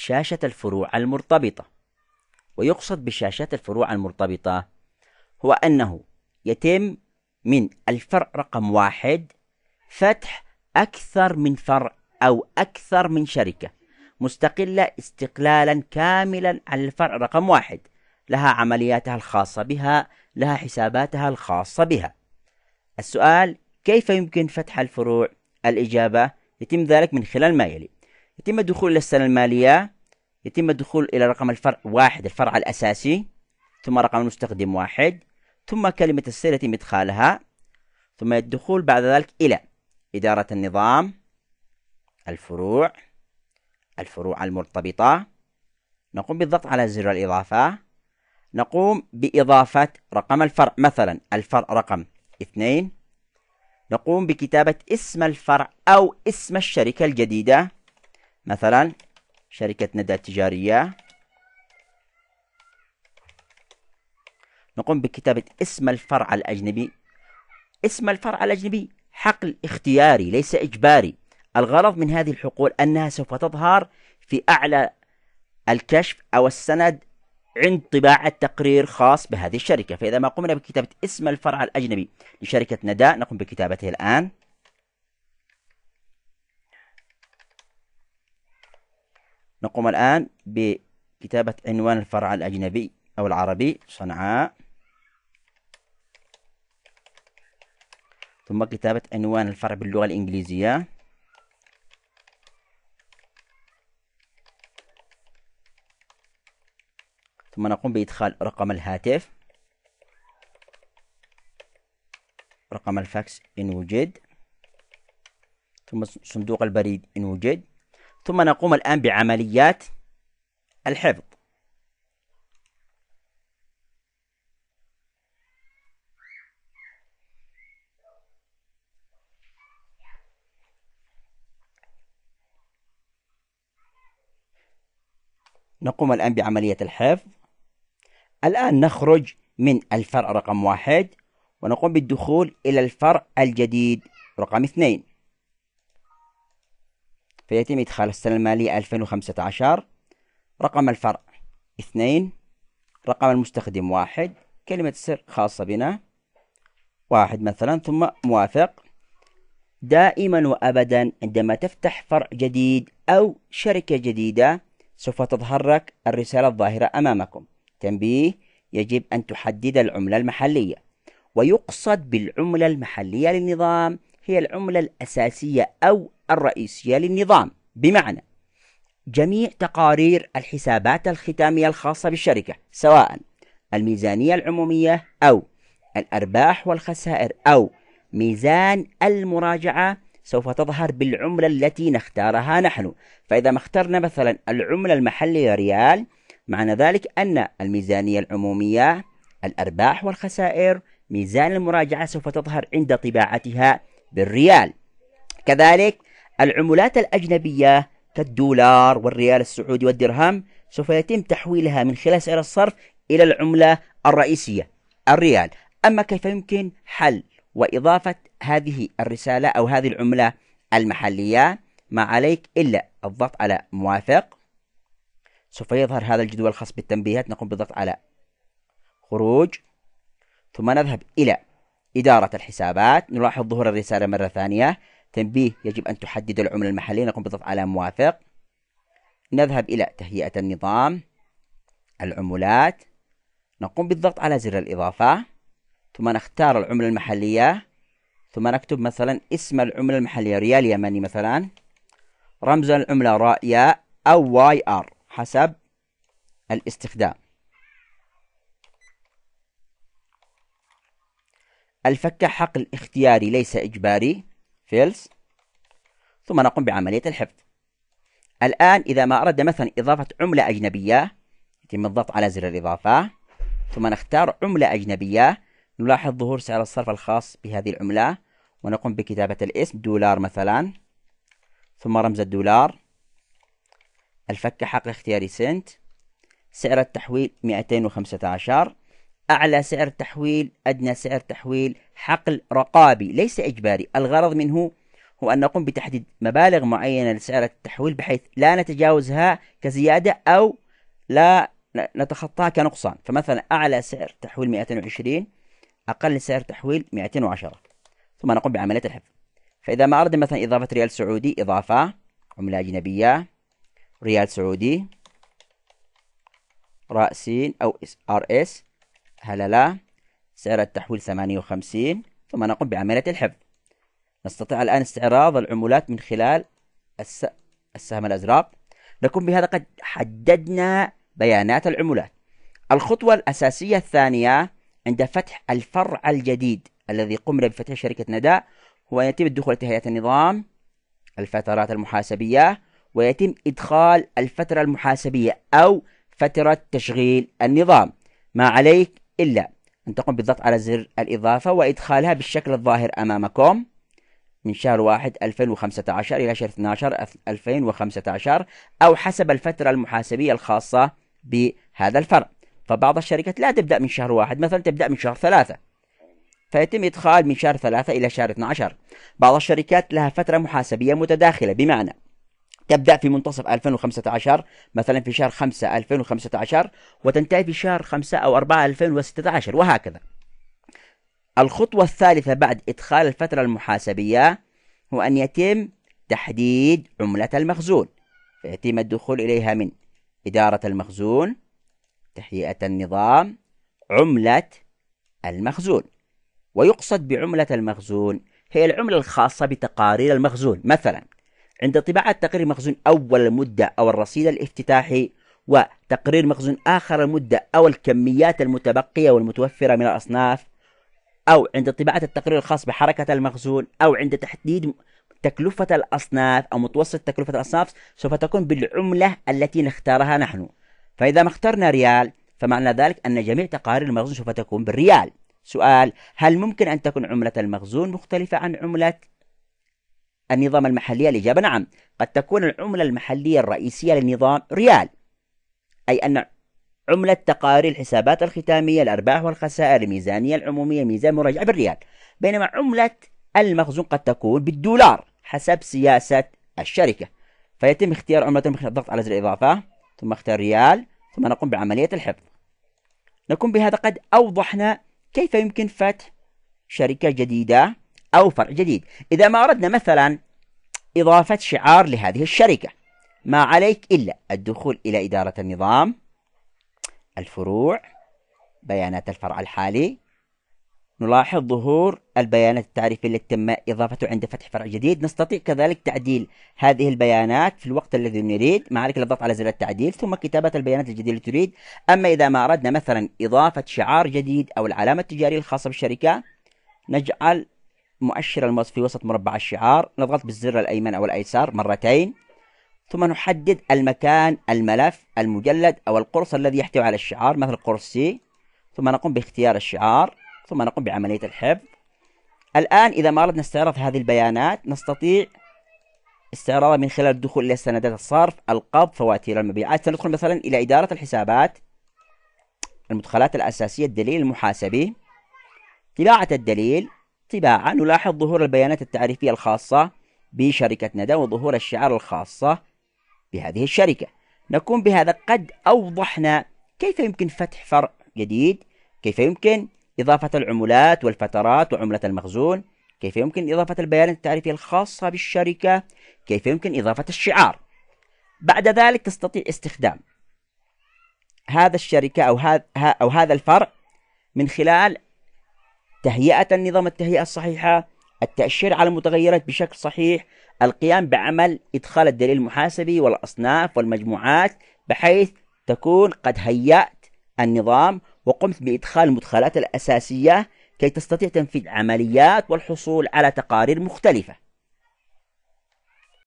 شاشة الفروع المرتبطة ويقصد بشاشات الفروع المرتبطة هو أنه يتم من الفرع رقم واحد فتح أكثر من فرع أو أكثر من شركة مستقلة استقلالا كاملا عن الفرع رقم واحد لها عملياتها الخاصة بها لها حساباتها الخاصة بها السؤال كيف يمكن فتح الفروع؟ الإجابة يتم ذلك من خلال ما يلي يتم الدخول إلى السنة المالية يتم الدخول إلى رقم الفرع واحد الفرع الأساسي ثم رقم المستخدم واحد ثم كلمة السر يتم إدخالها ثم الدخول بعد ذلك إلى إدارة النظام الفروع الفروع المرتبطة نقوم بالضغط على زر الإضافة نقوم بإضافة رقم الفرع مثلا الفرع رقم اثنين نقوم بكتابة اسم الفرع أو اسم الشركة الجديدة مثلا شركة ندى التجارية نقوم بكتابة اسم الفرع الأجنبي اسم الفرع الأجنبي حقل اختياري ليس إجباري الغرض من هذه الحقول أنها سوف تظهر في أعلى الكشف أو السند عند طباعة تقرير خاص بهذه الشركة فإذا ما قمنا بكتابة اسم الفرع الأجنبي لشركة نداء نقوم بكتابته الآن نقوم الآن بكتابة عنوان الفرع الأجنبي أو العربي صنعاء ثم كتابة عنوان الفرع باللغة الإنجليزية ثم نقوم بإدخال رقم الهاتف رقم الفاكس إن وجد ثم صندوق البريد إن وجد ثم نقوم الآن بعمليات الحفظ نقوم الآن بعملية الحفظ الآن نخرج من الفرع رقم واحد ونقوم بالدخول إلى الفرع الجديد رقم اثنين فيتم إدخال السنة المالية 2015 رقم الفرع اثنين رقم المستخدم واحد كلمة سر خاصة بنا واحد مثلا ثم موافق دائما وأبدا عندما تفتح فرع جديد أو شركة جديدة سوف تظهر لك الرسالة الظاهرة أمامكم تنبيه يجب أن تحدد العملة المحلية ويقصد بالعملة المحلية للنظام هي العملة الأساسية أو الرئيسية للنظام بمعنى جميع تقارير الحسابات الختامية الخاصة بالشركة سواء الميزانية العمومية أو الأرباح والخسائر أو ميزان المراجعة سوف تظهر بالعملة التي نختارها نحن فإذا ما اخترنا مثلا العملة المحلية ريال معنى ذلك أن الميزانية العمومية الأرباح والخسائر ميزان المراجعة سوف تظهر عند طباعتها بالريال كذلك العملات الأجنبية كالدولار والريال السعودي والدرهم سوف يتم تحويلها من خلال سعر الصرف إلى العملة الرئيسية الريال أما كيف يمكن حل وإضافة هذه الرسالة أو هذه العملة المحلية ما عليك إلا الضغط على موافق سوف يظهر هذا الجدول الخاص بالتنبيهات نقوم بالضغط على خروج ثم نذهب إلى إدارة الحسابات نلاحظ ظهور الرسالة مرة ثانية تنبيه يجب أن تحدد العملة المحلية نقوم بضغط على موافق نذهب إلى تهيئة النظام العملات نقوم بالضغط على زر الإضافة ثم نختار العملة المحلية ثم نكتب مثلا اسم العملة المحلية ريال يمني مثلا رمز العملة راء أو واي آر حسب الاستخدام الفك حقل اختياري ليس إجباري فيلز ثم نقوم بعملية الحفظ الآن إذا ما أردنا مثلا إضافة عملة أجنبية يتم الضغط على زر الإضافة ثم نختار عملة أجنبية نلاحظ ظهور سعر الصرف الخاص بهذه العملة ونقوم بكتابة الاسم دولار مثلا ثم رمز الدولار الفك حقل اختياري سنت سعر التحويل 215 أعلى سعر تحويل أدنى سعر تحويل حقل رقابي ليس إجباري الغرض منه هو أن نقوم بتحديد مبالغ معينة لسعر التحويل بحيث لا نتجاوزها كزيادة أو لا نتخطاها كنقصان فمثلا أعلى سعر تحويل 220 أقل سعر تحويل 210 ثم نقوم بعملية الحفظ فإذا ما أردنا مثلا إضافة ريال سعودي إضافة عملة أجنبية ريال سعودي رأسين أو اس ار اس هلا لا سعر التحويل 58 ثم نقوم بعملية الحفظ نستطيع الآن استعراض العمولات من خلال الس... السهم الأزرق نكون بهذا قد حددنا بيانات العمولات الخطوة الأساسية الثانية عند فتح الفرع الجديد الذي قمنا بفتح شركة نداء هو يتم الدخول إلى هيئة النظام الفترات المحاسبية ويتم إدخال الفترة المحاسبية أو فترة تشغيل النظام ما عليك إلا أن تقوم بالضغط على زر الإضافة وإدخالها بالشكل الظاهر أمامكم من شهر واحد 2015 إلى شهر 12 2015 أو حسب الفترة المحاسبية الخاصة بهذا الفرع فبعض الشركات لا تبدأ من شهر واحد مثلا تبدأ من شهر ثلاثة فيتم إدخال من شهر ثلاثة إلى شهر 12 بعض الشركات لها فترة محاسبية متداخلة بمعنى تبدأ في منتصف 2015 مثلا في شهر 5 2015 وتنتهي في شهر 5 أو 4 2016 وهكذا الخطوة الثالثة بعد إدخال الفترة المحاسبية هو أن يتم تحديد عملة المخزون فيتم الدخول إليها من إدارة المخزون تهيئة النظام عملة المخزون ويقصد بعملة المخزون هي العملة الخاصة بتقارير المخزون مثلا عند طباعة تقرير مخزون أول المدة أو الرصيد الافتتاحي وتقرير مخزون آخر المدة أو الكميات المتبقية والمتوفرة من الأصناف أو عند طباعة التقرير الخاص بحركة المخزون أو عند تحديد تكلفة الأصناف أو متوسط تكلفة الأصناف سوف تكون بالعملة التي نختارها نحن فإذا ما اخترنا ريال فمعنى ذلك أن جميع تقارير المخزون سوف تكون بالريال سؤال هل ممكن أن تكون عملة المخزون مختلفة عن عملة النظام المحلية الإجابة نعم قد تكون العملة المحلية الرئيسية للنظام ريال أي أن عملة تقارير الحسابات الختامية الأرباح والخسائر الميزانية العمومية ميزان مراجعة بالريال بينما عملة المخزون قد تكون بالدولار حسب سياسة الشركة فيتم اختيار عملة من خلال الضغط على زر الإضافة ثم اختار ريال ثم نقوم بعملية الحفظ نكون بهذا قد أوضحنا كيف يمكن فتح شركة جديدة أو فرع جديد إذا ما أردنا مثلا إضافة شعار لهذه الشركة ما عليك إلا الدخول إلى إدارة النظام الفروع بيانات الفرع الحالي نلاحظ ظهور البيانات التعريفية التي تم إضافته عند فتح فرع جديد نستطيع كذلك تعديل هذه البيانات في الوقت الذي نريد ما عليك إلا الضغط على زر التعديل ثم كتابة البيانات الجديدة التي تريد أما إذا ما أردنا مثلا إضافة شعار جديد أو العلامة التجارية الخاصة بالشركة نجعل مؤشر الماوس في وسط مربع الشعار نضغط بالزر الأيمن أو الأيسر مرتين ثم نحدد المكان الملف المجلد أو القرص الذي يحتوي على الشعار مثل قرص سي ثم نقوم باختيار الشعار ثم نقوم بعملية الحفظ الآن إذا ما أردنا استعراض هذه البيانات نستطيع استعراضها من خلال الدخول إلى سندات الصرف القبض فواتير المبيعات سندخل مثلا إلى إدارة الحسابات المدخلات الأساسية الدليل المحاسبي طباعة الدليل طباعة نلاحظ ظهور البيانات التعريفية الخاصة بشركة ندى وظهور الشعار الخاصة بهذه الشركة نكون بهذا قد أوضحنا كيف يمكن فتح فرع جديد كيف يمكن إضافة العملات والفترات وعملة المخزون كيف يمكن إضافة البيانات التعريفية الخاصة بالشركة كيف يمكن إضافة الشعار بعد ذلك تستطيع استخدام هذا الشركة أو هذا أو هذا الفرع من خلال تهيئة النظام التهيئة الصحيحة التأشير على المتغيرات بشكل صحيح القيام بعمل إدخال الدليل المحاسبي والأصناف والمجموعات بحيث تكون قد هيأت النظام وقمت بإدخال المدخلات الأساسية كي تستطيع تنفيذ عمليات والحصول على تقارير مختلفة